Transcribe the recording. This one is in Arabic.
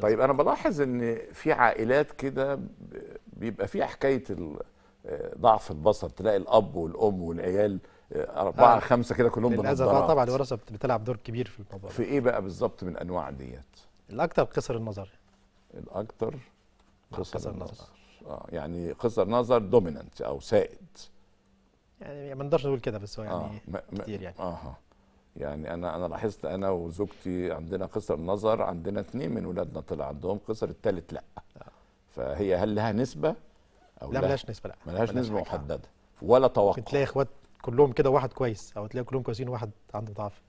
طيب انا بلاحظ ان في عائلات كده بيبقى فيها حكايه آه، ضعف البصر تلاقي الاب والام والعيال آه، أربعة آه. خمسة كده كلهم آه، بنظارات طبعا الورثة بتلعب دور كبير في الموضوع في إيه بقى بالظبط من أنواع ديت؟ الأكثر قصر النظر الأكثر قصر النظر آه يعني قصر نظر دوميننت أو سائد يعني ما نقدرش نقول كده بس هو يعني آه. كتير يعني آه. يعني انا انا لاحظت انا وزوجتي عندنا قصر النظر عندنا اثنين من ولادنا طلع عندهم قصر الثالث لا فهي هل لها نسبه او لا ملهاش نسبه لا ملهاش نسبه محدده ولا توقع تلاقي اخوات كلهم كده واحد كويس او تلاقي كلهم كويسين وواحد عنده ضعف